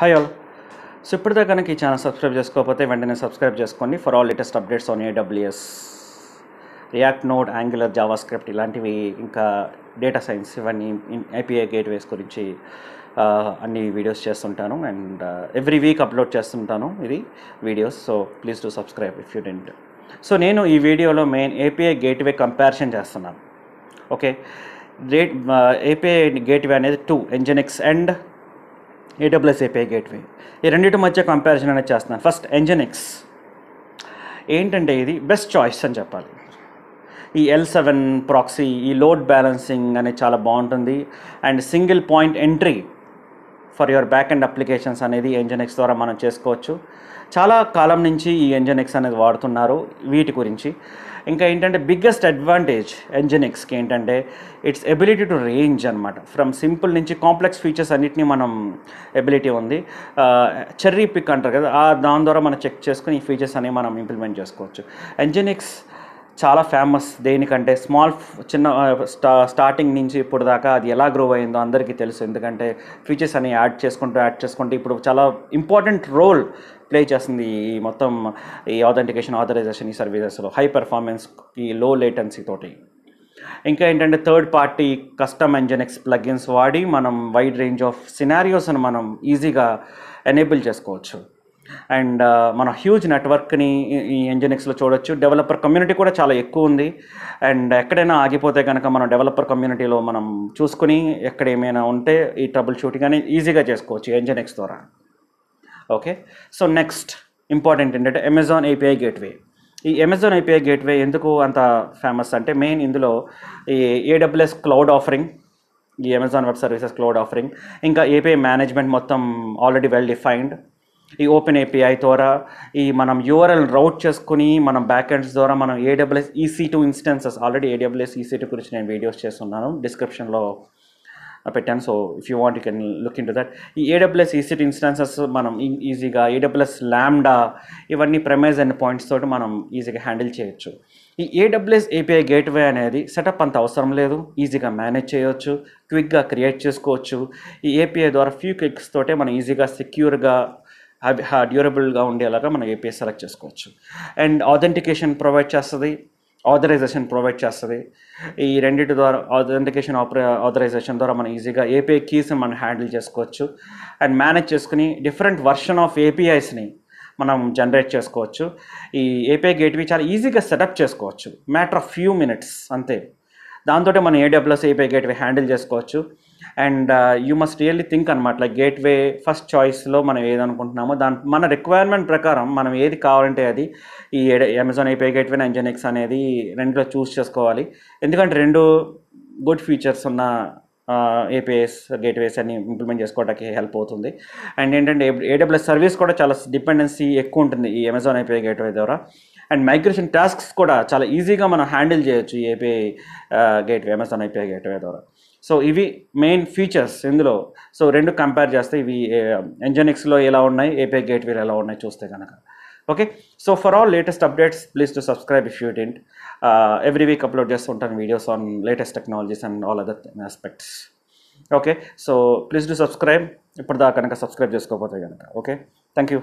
hi all so ఇప్పటిదా కనుక ఈ channel subscribe చేసుకోకపోతే వెంటనే సబ్స్క్రైబ్ చేసుకోండి for all latest updates on AWS React Node Angular JavaScript ఇలాంటివి ఇంకా డేటా సైన్స్ ఇవన్నీ ఐపీఐ గేట్వేస్ గురించి అన్ని వీడియోస్ చేస్తుంటాను అండ్ ఎవ్రీ వీక్ అప్లోడ్ చేస్తుంటాను ఇది videos so please to subscribe if you didn't so నేను ఈ వీడియోలో మెయిన్ ఏపీఐ గేట్వే కంపారిజన్ చేస్తున్నాను ఓకే గేట్ ఏపీఐ గేట్వే అనేది two NGINX and AWS API gateway ఈ రెండింటి మధ్య కంపారిజన్ అనేది చేస్తున్నాను ఫస్ట్ ఎంజెనిక్స్ ఏంటంటే ఇది బెస్ట్ చాయిస్ అని చెప్పాలి ఈ ఎల్ సెవెన్ ప్రాక్సీ ఈ లోడ్ బ్యాలెన్సింగ్ అనేది చాలా బాగుంటుంది and single point entry for your back and applications అనేది ఎంజనెక్స్ ద్వారా మనం చేసుకోవచ్చు చాలా కాలం నుంచి ఈ ఎంజనెక్స్ అనేది వాడుతున్నారు వీటి గురించి ఇంకా ఏంటంటే బిగ్గెస్ట్ అడ్వాంటేజ్ ఎంజనెక్స్కి ఏంటంటే ఇట్స్ ఎబిలిటీ టు రేంజ్ అనమాట ఫ్రమ్ సింపుల్ నుంచి కాంప్లెక్స్ ఫీచర్స్ అన్నింటినీ మనం ఎబిలిటీ ఉంది చెర్రీ పిక్ అంటారు కదా దాని ద్వారా మనం చెక్ చేసుకుని ఈ ఫీచర్స్ అనేవి మనం ఇంప్లిమెంట్ చేసుకోవచ్చు ఎంజనెక్స్ చాలా ఫేమస్ దేనికంటే స్మాల్ చిన్న స్టా స్టార్టింగ్ నుంచి ఇప్పుడు దాకా అది ఎలా గ్రో అయిందో అందరికీ తెలుసు ఎందుకంటే ఫీచర్స్ అని యాడ్ చేసుకుంటూ యాడ్ చేసుకుంటూ ఇప్పుడు చాలా ఇంపార్టెంట్ రోల్ ప్లే చేస్తుంది ఈ మొత్తం ఈ ఆథెంటికేషన్ ఆథరైజేషన్ ఈ సర్వీసెస్లో హై పెర్ఫార్మెన్స్ ఈ లో లేటెన్సీ తోటి ఇంకా ఏంటంటే third party custom NGINX plugins వాడి మనం వైడ్ రేంజ్ ఆఫ్ సినారియోస్ని మనం ఈజీగా ఎనేబుల్ చేసుకోవచ్చు అండ్ మన హ్యూజ్ నెట్వర్క్ని ఈ ఎంజినిక్స్లో చూడొచ్చు డెవలపర్ కమ్యూనిటీ కూడా చాలా ఎక్కువ ఉంది అండ్ ఎక్కడైనా ఆగిపోతే కనుక మనం డెవలపర్ కమ్యూనిటీలో మనం చూసుకుని ఎక్కడ ఏమైనా ఉంటే ఈ ట్రబుల్ షూటింగ్ అని ఈజీగా చేసుకోవచ్చు ఎంజినిక్స్ ద్వారా ఓకే సో నెక్స్ట్ ఇంపార్టెంట్ ఏంటంటే అమెజాన్ ఏపీఐ గేట్వే ఈ అమెజాన్ ఏపీఐ గేట్వే ఎందుకు అంత ఫేమస్ అంటే మెయిన్ ఇందులో ఈ ఏడబ్ల్యూఎస్ క్లౌడ్ ఆఫరింగ్ ఈ Amazon web services cloud offering ఇంకా ఏపీఐ మేనేజ్మెంట్ మొత్తం ఆల్రెడీ వెల్ డిఫైన్డ్ ఈ ఓపెన్ ఏపీఐ ద్వారా ఈ మనం యూఆర్ఎల్ రౌట్ చేసుకుని మనం బ్యాక్ ఎండ్స్ ద్వారా మనం AWS EC two instances already AWS EC two గురించి నేను వీడియోస్ చేస్తున్నాను డిస్క్రిప్షన్లో పెట్టాను so if you want you can look into that ఈ ఏడబ్ల్యూఎస్ టూ ఇన్స్టెన్సెస్ మనం ఈజీగా ఏడబ్ల్యూఎస్ ల్యాండా ఇవన్నీ ప్రెమైజ్ అండ్ పాయింట్స్ తోటి మనం ఈజీగా హ్యాండిల్ చేయొచ్చు ఈ ఏడబ్ల్యూఎస్ ఏపీఐ గేట్వే అనేది సెటప్ అంత అవసరం లేదు ఈజీగా మేనేజ్ చేయవచ్చు క్విక్గా క్రియేట్ చేసుకోవచ్చు ఈ ఏపీఐ ద్వారా ఫ్యూ క్లిక్స్ తోటే మనం ఈజీగా సెక్యూర్గా డ్యూరబుల్గా ఉండేలాగా మనం ఏపీఐ సెలెక్ట్ చేసుకోవచ్చు అండ్ ఆథెంటికేషన్ ప్రొవైడ్ చేస్తుంది ఆథరైజేషన్ ప్రొవైడ్ చేస్తుంది ఈ రెండింటి ద్వారా ఆథెంటికేషన్ ఆపరే ఆథరైజేషన్ ద్వారా మనం ఈజీగా ఏపీఐ కీస్ మనం హ్యాండిల్ చేసుకోవచ్చు అండ్ మేనేజ్ చేసుకుని డిఫరెంట్ వర్షన్ ఆఫ్ ఏపీఐస్ని మనం జనరేట్ చేసుకోవచ్చు ఈ ఏపీఐ గేట్వే చాలా ఈజీగా సెటప్ చేసుకోవచ్చు మ్యాటర్ ఆఫ్ ఫ్యూ మినిట్స్ అంతే దాంతో మనం ఏడబ్ల్యూస్ ఏపీఐ గేట్వే హ్యాండిల్ చేసుకోవచ్చు and you must really think అనమాట లైక్ గేట్వే ఫస్ట్ చాయిస్లో మనం ఏదనుకుంటున్నామో దాని మన రిక్వైర్మెంట్ ప్రకారం మనం ఏది కావాలంటే అది ఈ అమెజాన్ గేట్ గేట్వే నైన్జెన్ఎక్స్ అనేది రెండులో చూస్ చేసుకోవాలి ఎందుకంటే రెండు గుడ్ ఫీచర్స్ ఉన్న ఏపీఎస్ గేట్వేస్ అన్ని ఇంప్లిమెంట్ చేసుకోవడానికి హెల్ప్ అవుతుంది అండ్ ఏంటంటే ఏడబ్ల్యూఎస్ సర్వీస్ కూడా చాలా డిపెండెన్సీ ఎక్కువ ఉంటుంది ఈ అమెజాన్ గేట్ గేట్వే ద్వారా అండ్ మైగ్రేషన్ టాస్క్స్ కూడా చాలా ఈజీగా మనం హ్యాండిల్ చేయొచ్చు API gateway Amazon API gateway ద్వారా సో ఇవి మెయిన్ ఫీచర్స్ ఇందులో సో రెండు కంపేర్ చేస్తే ఇవి ఎంజనిక్స్లో ఎలా ఉన్నాయి ఏపీ గేట్వేలు ఎలా ఉన్నాయి చూస్తే uh, కనుక okay so for all latest updates please to subscribe if you didn't every week upload చేస్తుంటాను videos on latest technologies and all other aspects okay so please to subscribe ఇప్పుడు దాకా కనుక సబ్స్క్రైబ్ చేసుకోకపోతే కనుక ఓకే థ్యాంక్ యూ